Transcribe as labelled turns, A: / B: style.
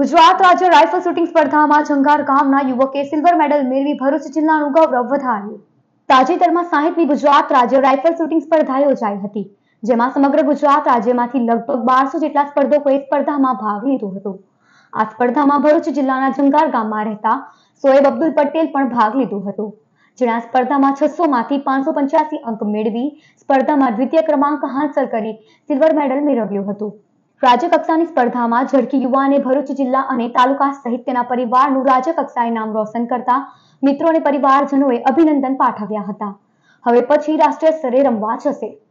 A: ગુજરાત રાજ્ય rifle shooting સ્પર્ધામાં જંગાર ગામના યુવકે સિલ્વર મેડલ મેળવી ભરૂચ જિલ્લાનું ગૌરવ વધાર્યું તાજેતરમાં સાહીઠમી ગુજરાત રાજ્ય રાઇફલ શૂટિંગ સ્પર્ધા યોજાઈ હતી જેમાં સમગ્ર ગુજરાત રાજ્યમાંથી લગભગ બારસો જેટલા સ્પર્ધકોએ સ્પર્ધામાં ભાગ લીધો હતો આ સ્પર્ધામાં ભરૂચ જિલ્લાના જંગાર ગામમાં રહેતા સોએબ અબ્દુલ પટેલ પણ ભાગ લીધો હતો જેણે સ્પર્ધામાં છસો માંથી પાંચસો પંચ્યાસી અંક મેળવી સ્પર્ધામાં દ્વિતીય ક્રમાંક હાંસલ કરી સિલ્વર મેડલ મેળવ્યો હતું રાજ્ય કક્ષાની સ્પર્ધામાં ઝડકી યુવાને ભરૂચ જિલ્લા અને તાલુકા સહિત તેના પરિવારનું રાજ્ય કક્ષાએ નામ રોશન કરતા મિત્રો અને પરિવારજનોએ અભિનંદન પાઠવ્યા હતા હવે પછી રાષ્ટ્રીય સ્તરે રમવા જશે